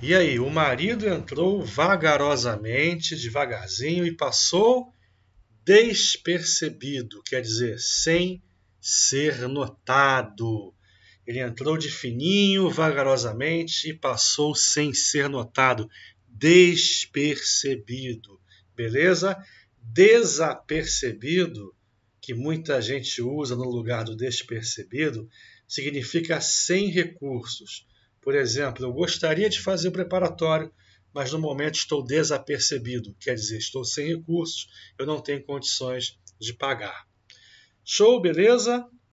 E aí, o marido entrou vagarosamente, devagarzinho, e passou despercebido, quer dizer, sem ser notado. Ele entrou de fininho, vagarosamente, e passou sem ser notado, despercebido. Beleza? Desapercebido, que muita gente usa no lugar do despercebido, significa sem recursos por exemplo, eu gostaria de fazer o preparatório, mas no momento estou desapercebido, quer dizer, estou sem recursos, eu não tenho condições de pagar. Show, beleza?